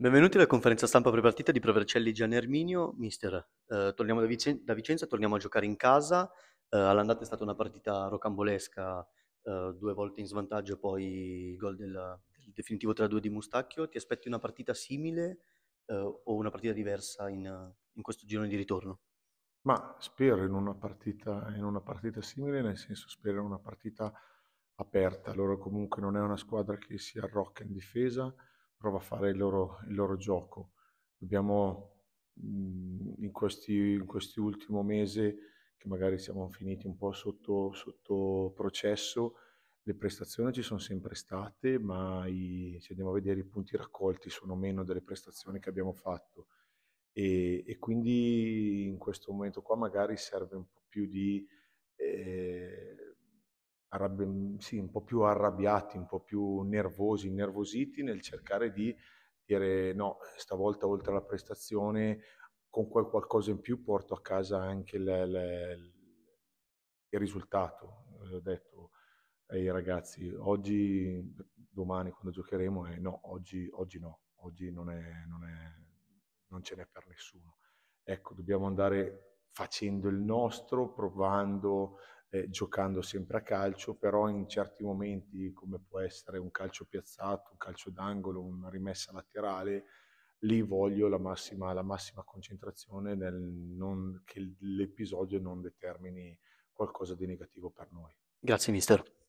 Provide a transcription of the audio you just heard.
Benvenuti alla conferenza stampa prepartita di Provercelli Gian Erminio. Mister, eh, torniamo da, Vicen- da, Vicenza, torniamo a giocare in casa. Eh, all'andata è stata una partita rocambolesca, eh, due volte in svantaggio e poi il gol del, del definitivo 3-2 di Mustacchio. Ti aspetti una partita simile eh, o una partita diversa in, in, questo giro di ritorno? Ma spero in una, partita, in una partita simile, nel senso spero in una partita aperta. Loro comunque non è una squadra che si arrocca in difesa prova a fare il loro, il loro gioco. Dobbiamo mhmm, in, questi, in questi ultimo mese, che magari siamo finiti un po' sotto, sotto processo, le prestazioni ci sono sempre state, ma i, se andiamo a vedere i punti raccolti sono meno delle prestazioni che abbiamo fatto. E, e quindi in questo momento qua magari serve un po' più di eh, arrabbi- mm, sì, un po' più arrabbiati, un po' più nervosi, innervositi nel cercare di dire no, stavolta oltre alla prestazione con qualcosa in più porto a casa anche le, le, il risultato. Ho eh, detto ai ragazzi, oggi, domani quando giocheremo, eh, no, oggi, oggi no, oggi non, è, non, è, non ce n'è per nessuno. Ecco, dobbiamo andare facendo il nostro, provando, eh, giocando sempre a calcio, però in certi momenti come può essere un calcio piazzato, un calcio d'angolo, una rimessa laterale, lì voglio la massima, la massima concentrazione nel non, che l'episodio non determini qualcosa di negativo per noi. Grazie mister.